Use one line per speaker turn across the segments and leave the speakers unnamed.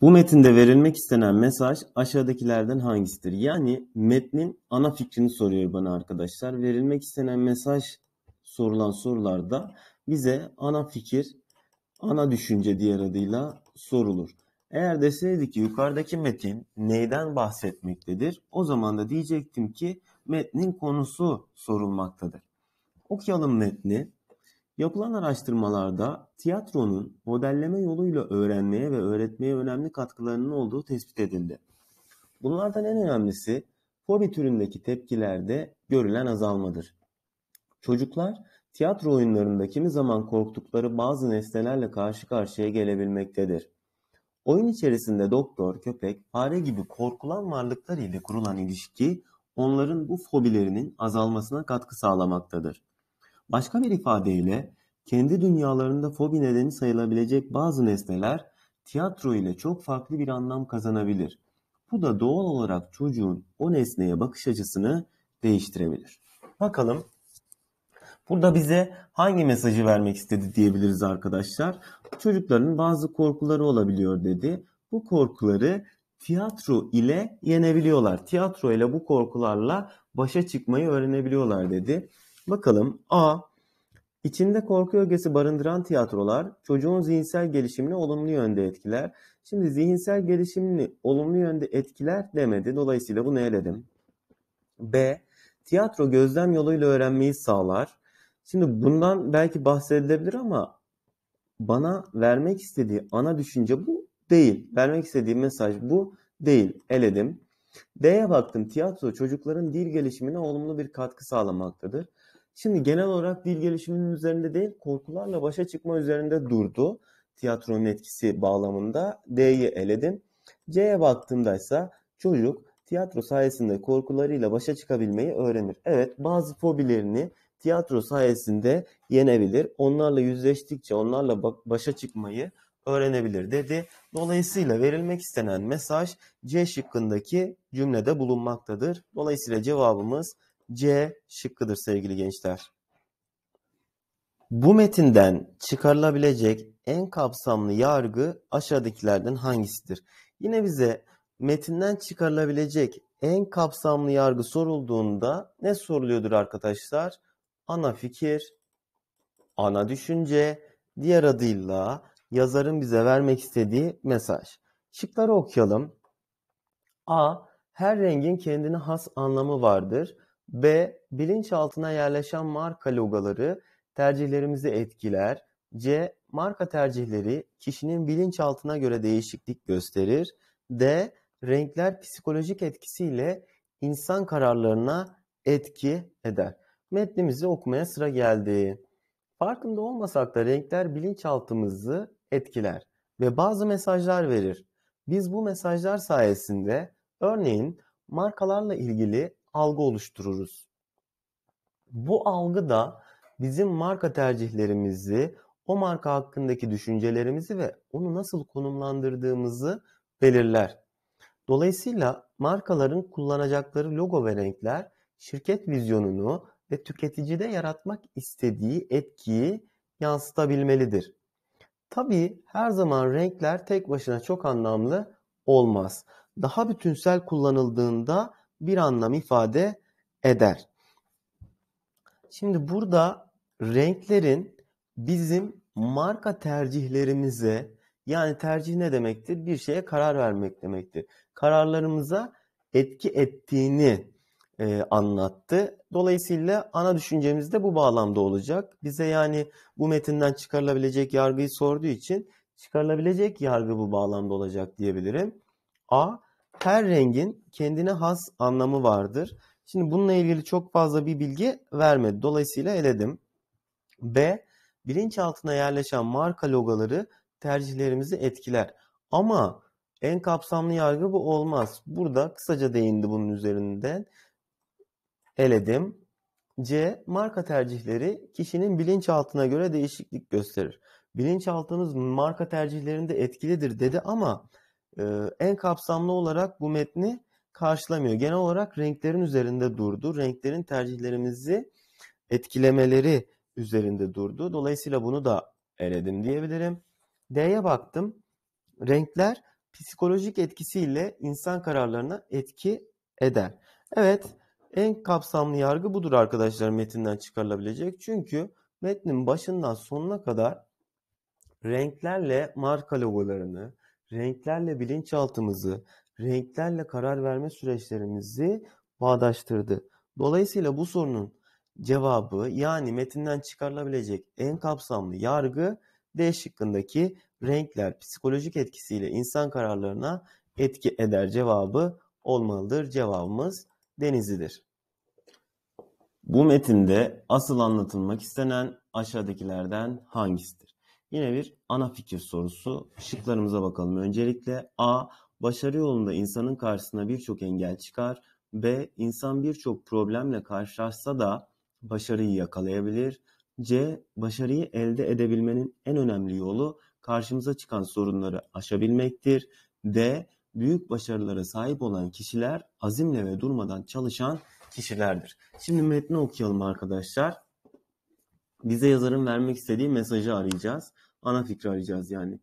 Bu metinde verilmek istenen mesaj aşağıdakilerden hangisidir? Yani metnin ana fikrini soruyor bana arkadaşlar. Verilmek istenen mesaj sorulan sorularda bize ana fikir, ana düşünce diğer adıyla sorulur. Eğer deseydi ki yukarıdaki metin neyden bahsetmektedir? O zaman da diyecektim ki metnin konusu sorulmaktadır. Okuyalım metni. Yapılan araştırmalarda tiyatronun modelleme yoluyla öğrenmeye ve öğretmeye önemli katkılarının olduğu tespit edildi. Bunlardan en önemlisi fobi türündeki tepkilerde görülen azalmadır. Çocuklar tiyatro oyunlarında kimi zaman korktukları bazı nesnelerle karşı karşıya gelebilmektedir. Oyun içerisinde doktor, köpek, fare gibi korkulan varlıklar ile kurulan ilişki onların bu fobilerinin azalmasına katkı sağlamaktadır. Başka bir ifadeyle kendi dünyalarında fobi nedeni sayılabilecek bazı nesneler tiyatro ile çok farklı bir anlam kazanabilir. Bu da doğal olarak çocuğun o nesneye bakış açısını değiştirebilir. Bakalım burada bize hangi mesajı vermek istedi diyebiliriz arkadaşlar. Çocukların bazı korkuları olabiliyor dedi. Bu korkuları tiyatro ile yenebiliyorlar. Tiyatro ile bu korkularla başa çıkmayı öğrenebiliyorlar dedi. Bakalım A. İçinde korku ögesi barındıran tiyatrolar çocuğun zihinsel gelişimini olumlu yönde etkiler. Şimdi zihinsel gelişimini olumlu yönde etkiler demedi. Dolayısıyla bunu eledim. B. Tiyatro gözlem yoluyla öğrenmeyi sağlar. Şimdi bundan belki bahsedilebilir ama bana vermek istediği ana düşünce bu değil. Vermek istediği mesaj bu değil. Eledim. D'ye baktım. Tiyatro çocukların dil gelişimine olumlu bir katkı sağlamaktadır. Şimdi genel olarak dil gelişiminin üzerinde değil, korkularla başa çıkma üzerinde durdu. Tiyatronun etkisi bağlamında D'yi eledim. C'ye baktığımda ise çocuk tiyatro sayesinde korkularıyla başa çıkabilmeyi öğrenir. Evet bazı fobilerini tiyatro sayesinde yenebilir. Onlarla yüzleştikçe onlarla başa çıkmayı öğrenebilir dedi. Dolayısıyla verilmek istenen mesaj C şıkkındaki cümlede bulunmaktadır. Dolayısıyla cevabımız C şıkkıdır sevgili gençler. Bu metinden çıkarılabilecek en kapsamlı yargı aşağıdakilerden hangisidir? Yine bize metinden çıkarılabilecek en kapsamlı yargı sorulduğunda ne soruluyordur arkadaşlar? Ana fikir, ana düşünce, diğer adıyla yazarın bize vermek istediği mesaj. Şıkları okuyalım. A. Her rengin kendine has anlamı vardır. B. Bilinçaltına yerleşen marka logoları tercihlerimizi etkiler. C. Marka tercihleri kişinin bilinçaltına göre değişiklik gösterir. D. Renkler psikolojik etkisiyle insan kararlarına etki eder. Metnimizi okumaya sıra geldi. Farkında olmasak da renkler bilinçaltımızı etkiler ve bazı mesajlar verir. Biz bu mesajlar sayesinde örneğin markalarla ilgili algı oluştururuz. Bu algı da bizim marka tercihlerimizi, o marka hakkındaki düşüncelerimizi ve onu nasıl konumlandırdığımızı belirler. Dolayısıyla markaların kullanacakları logo ve renkler şirket vizyonunu ve tüketicide yaratmak istediği etkiyi yansıtabilmelidir. Tabii her zaman renkler tek başına çok anlamlı olmaz. Daha bütünsel kullanıldığında bir anlam ifade eder. Şimdi burada renklerin bizim marka tercihlerimize yani tercih ne demektir? Bir şeye karar vermek demektir. Kararlarımıza etki ettiğini e, anlattı. Dolayısıyla ana düşüncemiz de bu bağlamda olacak. Bize yani bu metinden çıkarılabilecek yargıyı sorduğu için çıkarılabilecek yargı bu bağlamda olacak diyebilirim. A her rengin kendine has anlamı vardır. Şimdi bununla ilgili çok fazla bir bilgi vermedi. Dolayısıyla eledim. B. Bilinçaltına yerleşen marka logoları tercihlerimizi etkiler. Ama en kapsamlı yargı bu olmaz. Burada kısaca değindi bunun üzerinden. Eledim. C. Marka tercihleri kişinin bilinçaltına göre değişiklik gösterir. Bilinçaltımız marka tercihlerinde etkilidir dedi ama ee, en kapsamlı olarak bu metni karşılamıyor. Genel olarak renklerin üzerinde durdu. Renklerin tercihlerimizi etkilemeleri üzerinde durdu. Dolayısıyla bunu da eledim diyebilirim. D'ye baktım. Renkler psikolojik etkisiyle insan kararlarına etki eder. Evet, en kapsamlı yargı budur arkadaşlar metinden çıkarılabilecek. Çünkü metnin başından sonuna kadar renklerle marka logolarını, renklerle bilinçaltımızı, renklerle karar verme süreçlerimizi bağdaştırdı. Dolayısıyla bu sorunun cevabı yani metinden çıkarılabilecek en kapsamlı yargı D şıkkındaki renkler psikolojik etkisiyle insan kararlarına etki eder cevabı olmalıdır. Cevabımız denizidir. Bu metinde asıl anlatılmak istenen aşağıdakilerden hangisidir? Yine bir ana fikir sorusu. Şıklarımıza bakalım. Öncelikle A. Başarı yolunda insanın karşısına birçok engel çıkar. B. İnsan birçok problemle karşılaşsa da başarıyı yakalayabilir. C. Başarıyı elde edebilmenin en önemli yolu karşımıza çıkan sorunları aşabilmektir. D. Büyük başarılara sahip olan kişiler azimle ve durmadan çalışan kişilerdir. Şimdi metni okuyalım arkadaşlar bize yazarın vermek istediği mesajı arayacağız. Ana fikri arayacağız yani.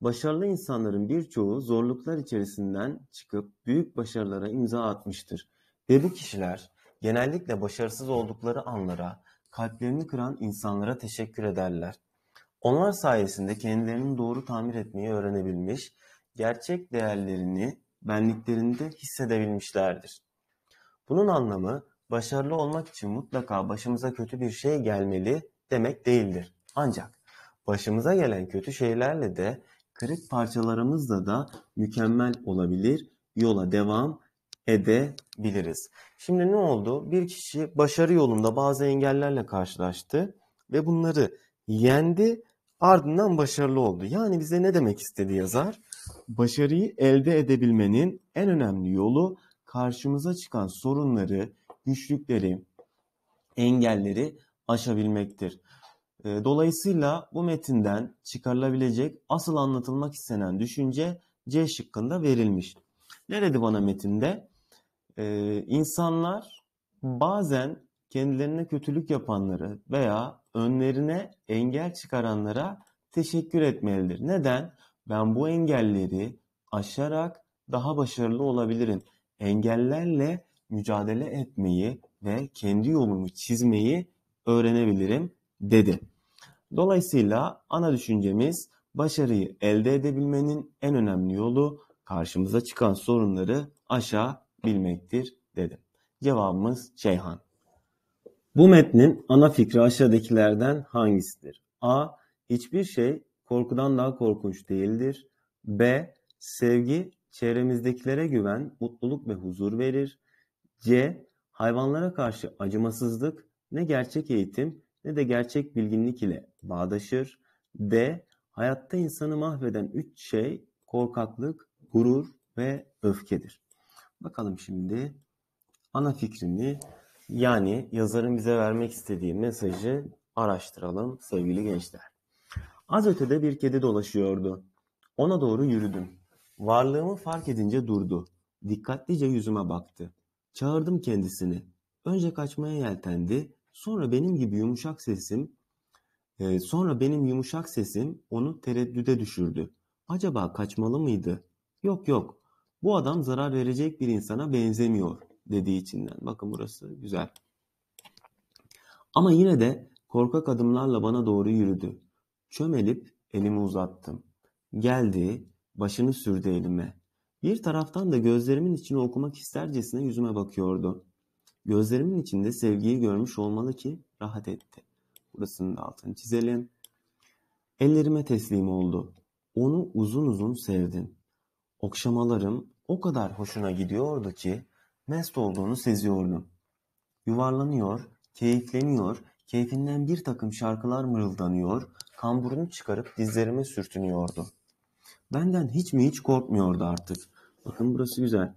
Başarılı insanların birçoğu zorluklar içerisinden çıkıp büyük başarılara imza atmıştır. Ve bu kişiler genellikle başarısız oldukları anlara, kalplerini kıran insanlara teşekkür ederler. Onlar sayesinde kendilerini doğru tamir etmeyi öğrenebilmiş, gerçek değerlerini benliklerinde hissedebilmişlerdir. Bunun anlamı başarılı olmak için mutlaka başımıza kötü bir şey gelmeli demek değildir. Ancak başımıza gelen kötü şeylerle de kırık parçalarımızla da mükemmel olabilir, yola devam edebiliriz. Şimdi ne oldu? Bir kişi başarı yolunda bazı engellerle karşılaştı ve bunları yendi, ardından başarılı oldu. Yani bize ne demek istedi yazar? Başarıyı elde edebilmenin en önemli yolu karşımıza çıkan sorunları güçlükleri, engelleri aşabilmektir. Ee, dolayısıyla bu metinden çıkarılabilecek asıl anlatılmak istenen düşünce C şıkkında verilmiş. Ne bana metinde? Ee, insanlar bazen kendilerine kötülük yapanları veya önlerine engel çıkaranlara teşekkür etmelidir. Neden? Ben bu engelleri aşarak daha başarılı olabilirim. Engellerle mücadele etmeyi ve kendi yolumu çizmeyi öğrenebilirim dedi. Dolayısıyla ana düşüncemiz başarıyı elde edebilmenin en önemli yolu karşımıza çıkan sorunları bilmektir dedim. Cevabımız Şeyhan. Bu metnin ana fikri aşağıdakilerden hangisidir? A. Hiçbir şey korkudan daha korkunç değildir. B. Sevgi çevremizdekilere güven, mutluluk ve huzur verir. C. Hayvanlara karşı acımasızlık ne gerçek eğitim ne de gerçek bilginlik ile bağdaşır. D. Hayatta insanı mahveden üç şey korkaklık, gurur ve öfkedir. Bakalım şimdi ana fikrini yani yazarın bize vermek istediği mesajı araştıralım sevgili gençler. Az ötede bir kedi dolaşıyordu. Ona doğru yürüdüm. Varlığımı fark edince durdu. Dikkatlice yüzüme baktı. Çağırdım kendisini. Önce kaçmaya yeltendi. Sonra benim gibi yumuşak sesim, e, sonra benim yumuşak sesim onu tereddüde düşürdü. Acaba kaçmalı mıydı? Yok yok. Bu adam zarar verecek bir insana benzemiyor dediği içinden. Bakın burası güzel. Ama yine de korkak adımlarla bana doğru yürüdü. Çömelip elimi uzattım. Geldi, başını sürdü elime. Bir taraftan da gözlerimin içini okumak istercesine yüzüme bakıyordu. Gözlerimin içinde sevgiyi görmüş olmalı ki rahat etti. Burasının da altını çizelim. Ellerime teslim oldu. Onu uzun uzun sevdin. Okşamalarım o kadar hoşuna gidiyordu ki mest olduğunu seziyordum. Yuvarlanıyor, keyifleniyor, keyfinden bir takım şarkılar mırıldanıyor, kamburunu çıkarıp dizlerime sürtünüyordu.'' Benden hiç mi hiç korkmuyordu artık. Bakın burası güzel.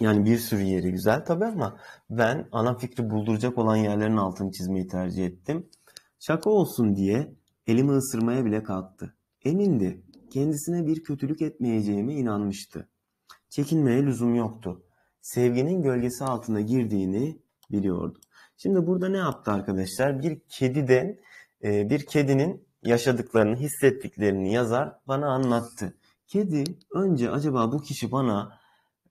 Yani bir sürü yeri güzel tabii ama ben ana fikri bulduracak olan yerlerin altını çizmeyi tercih ettim. Şaka olsun diye elimi ısırmaya bile kalktı. Emindi. Kendisine bir kötülük etmeyeceğime inanmıştı. Çekinmeye lüzum yoktu. Sevginin gölgesi altına girdiğini biliyordu. Şimdi burada ne yaptı arkadaşlar? Bir kediden e, bir kedinin yaşadıklarını, hissettiklerini yazar bana anlattı. Kedi önce acaba bu kişi bana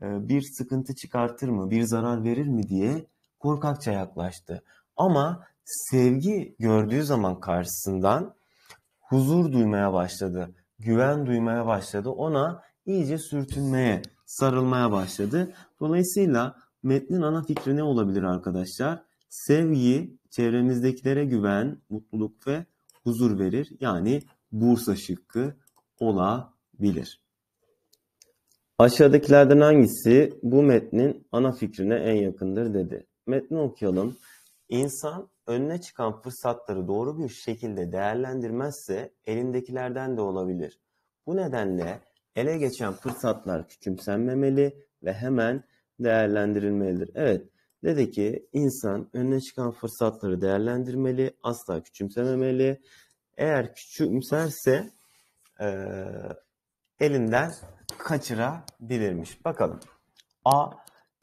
e, bir sıkıntı çıkartır mı, bir zarar verir mi diye korkakça yaklaştı. Ama sevgi gördüğü zaman karşısından huzur duymaya başladı, güven duymaya başladı. Ona iyice sürtünmeye, sarılmaya başladı. Dolayısıyla metnin ana fikri ne olabilir arkadaşlar? Sevgi, çevremizdekilere güven, mutluluk ve huzur verir. Yani Bursa şıkkı olabilir. Aşağıdakilerden hangisi bu metnin ana fikrine en yakındır dedi. Metni okuyalım. İnsan önüne çıkan fırsatları doğru bir şekilde değerlendirmezse elindekilerden de olabilir. Bu nedenle ele geçen fırsatlar küçümsenmemeli ve hemen değerlendirilmelidir. Evet, Dedi ki insan önüne çıkan fırsatları değerlendirmeli, asla küçümsememeli. Eğer küçümserse e, elinden kaçırabilirmiş. Bakalım. A.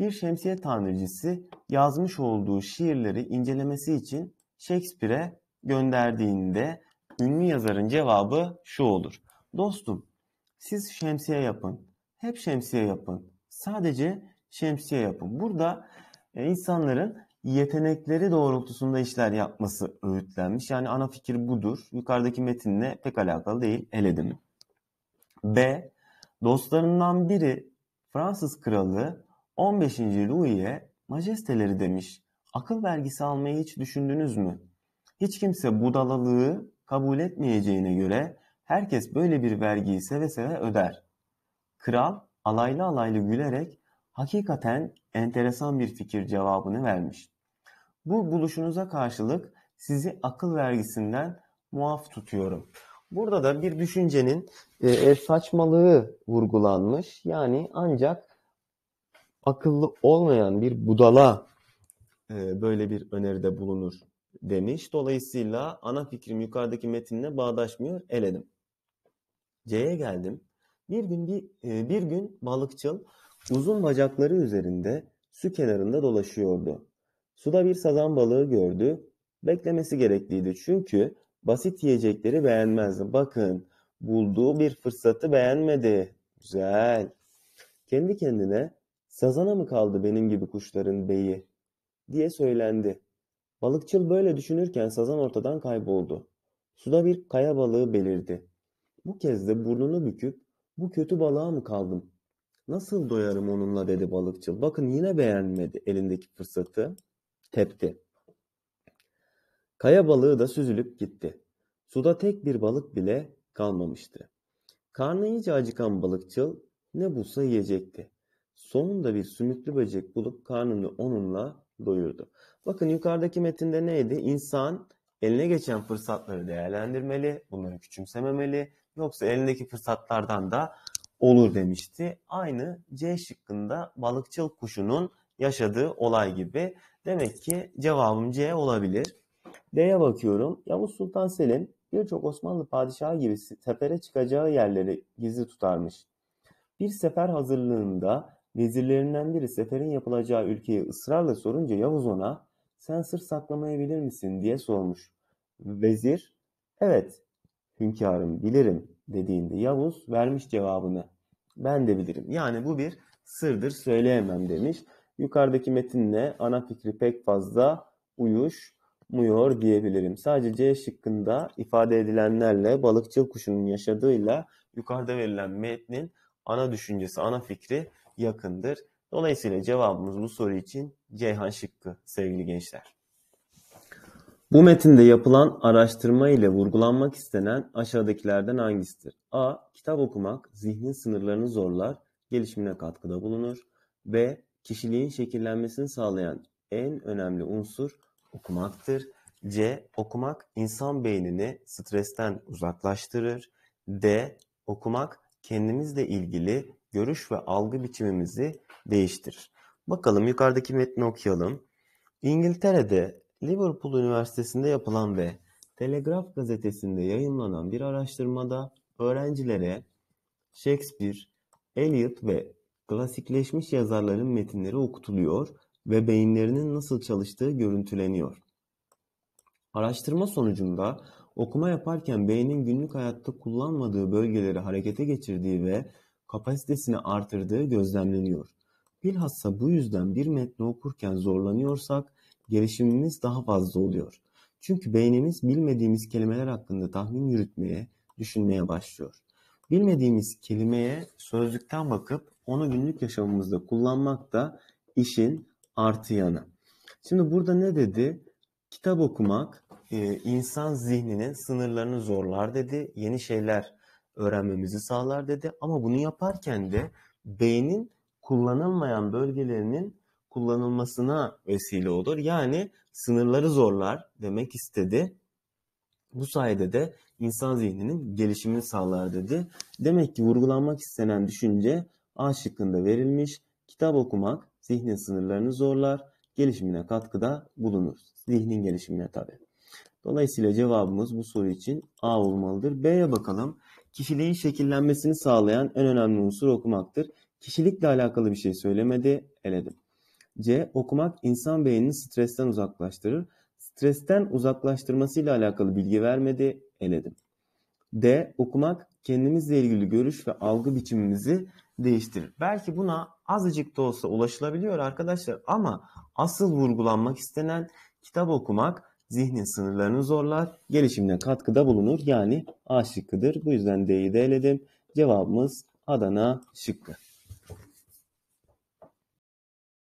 Bir şemsiye tamircisi yazmış olduğu şiirleri incelemesi için Shakespeare'e gönderdiğinde ünlü yazarın cevabı şu olur. Dostum siz şemsiye yapın. Hep şemsiye yapın. Sadece şemsiye yapın. Burada yani e, insanların yetenekleri doğrultusunda işler yapması öğütlenmiş. Yani ana fikir budur. Yukarıdaki metinle pek alakalı değil el edimi. B. Dostlarından biri Fransız kralı 15. Louis'e majesteleri demiş. Akıl vergisi almayı hiç düşündünüz mü? Hiç kimse budalalığı kabul etmeyeceğine göre herkes böyle bir vergiyi seve seve öder. Kral alaylı alaylı gülerek hakikaten enteresan bir fikir cevabını vermiş. Bu buluşunuza karşılık sizi akıl vergisinden muaf tutuyorum. Burada da bir düşüncenin e, e, saçmalığı vurgulanmış. Yani ancak akıllı olmayan bir budala e, böyle bir öneride bulunur demiş. Dolayısıyla ana fikrim yukarıdaki metinle bağdaşmıyor. Eledim. C'ye geldim. Bir gün bir, e, bir gün balıkçıl Uzun bacakları üzerinde su kenarında dolaşıyordu. Suda bir sazan balığı gördü. Beklemesi gerekliydi çünkü basit yiyecekleri beğenmezdi. Bakın bulduğu bir fırsatı beğenmedi. Güzel. Kendi kendine sazana mı kaldı benim gibi kuşların beyi diye söylendi. Balıkçıl böyle düşünürken sazan ortadan kayboldu. Suda bir kaya balığı belirdi. Bu kez de burnunu büküp bu kötü balığa mı kaldım Nasıl doyarım onunla dedi balıkçı. Bakın yine beğenmedi elindeki fırsatı. Tepti. Kaya balığı da süzülüp gitti. Suda tek bir balık bile kalmamıştı. Karnı iyice acıkan balıkçıl ne bulsa yiyecekti. Sonunda bir sümüklü böcek bulup karnını onunla doyurdu. Bakın yukarıdaki metinde neydi? İnsan eline geçen fırsatları değerlendirmeli, bunları küçümsememeli. Yoksa elindeki fırsatlardan da olur demişti. Aynı C şıkkında balıkçıl kuşunun yaşadığı olay gibi. Demek ki cevabım C olabilir. D'ye bakıyorum. Yavuz Sultan Selim birçok Osmanlı padişahı gibi sefere çıkacağı yerleri gizli tutarmış. Bir sefer hazırlığında vezirlerinden biri seferin yapılacağı ülkeyi ısrarla sorunca Yavuz ona sen sır saklamayabilir misin diye sormuş. Vezir evet hünkârım bilirim dediğinde Yavuz vermiş cevabını. Ben de bilirim. Yani bu bir sırdır söyleyemem demiş. Yukarıdaki metinle ana fikri pek fazla uyuşmuyor diyebilirim. Sadece C şıkkında ifade edilenlerle balıkçıl kuşunun yaşadığıyla yukarıda verilen metnin ana düşüncesi, ana fikri yakındır. Dolayısıyla cevabımız bu soru için Ceyhan şıkkı sevgili gençler. Bu metinde yapılan araştırma ile vurgulanmak istenen aşağıdakilerden hangisidir? A. Kitap okumak zihnin sınırlarını zorlar, gelişimine katkıda bulunur. B. Kişiliğin şekillenmesini sağlayan en önemli unsur okumaktır. C. Okumak insan beynini stresten uzaklaştırır. D. Okumak kendimizle ilgili görüş ve algı biçimimizi değiştirir. Bakalım yukarıdaki metni okuyalım. İngiltere'de Liverpool Üniversitesi'nde yapılan ve Telegraf gazetesinde yayınlanan bir araştırmada öğrencilere Shakespeare, Eliot ve klasikleşmiş yazarların metinleri okutuluyor ve beyinlerinin nasıl çalıştığı görüntüleniyor. Araştırma sonucunda okuma yaparken beynin günlük hayatta kullanmadığı bölgeleri harekete geçirdiği ve kapasitesini artırdığı gözlemleniyor. Bilhassa bu yüzden bir metni okurken zorlanıyorsak gelişimimiz daha fazla oluyor. Çünkü beynimiz bilmediğimiz kelimeler hakkında tahmin yürütmeye, düşünmeye başlıyor. Bilmediğimiz kelimeye sözlükten bakıp onu günlük yaşamımızda kullanmak da işin artı yanı. Şimdi burada ne dedi? Kitap okumak e, insan zihninin sınırlarını zorlar dedi. Yeni şeyler öğrenmemizi sağlar dedi. Ama bunu yaparken de beynin kullanılmayan bölgelerinin kullanılmasına vesile olur. Yani sınırları zorlar demek istedi. Bu sayede de insan zihninin gelişimini sağlar dedi. Demek ki vurgulanmak istenen düşünce A şıkkında verilmiş. Kitap okumak zihnin sınırlarını zorlar, gelişimine katkıda bulunur. Zihnin gelişimine tabi. Dolayısıyla cevabımız bu soru için A olmalıdır. B'ye bakalım. Kişiliğin şekillenmesini sağlayan en önemli unsur okumaktır. Kişilikle alakalı bir şey söylemedi, eledim. C. Okumak insan beynini stresten uzaklaştırır. Stresten uzaklaştırmasıyla alakalı bilgi vermedi, eledim. D. Okumak kendimizle ilgili görüş ve algı biçimimizi değiştirir. Belki buna azıcık da olsa ulaşılabiliyor arkadaşlar ama asıl vurgulanmak istenen kitap okumak zihnin sınırlarını zorlar, gelişimine katkıda bulunur. Yani A şıkkıdır. Bu yüzden D'yi de eledim. Cevabımız Adana şıkkı.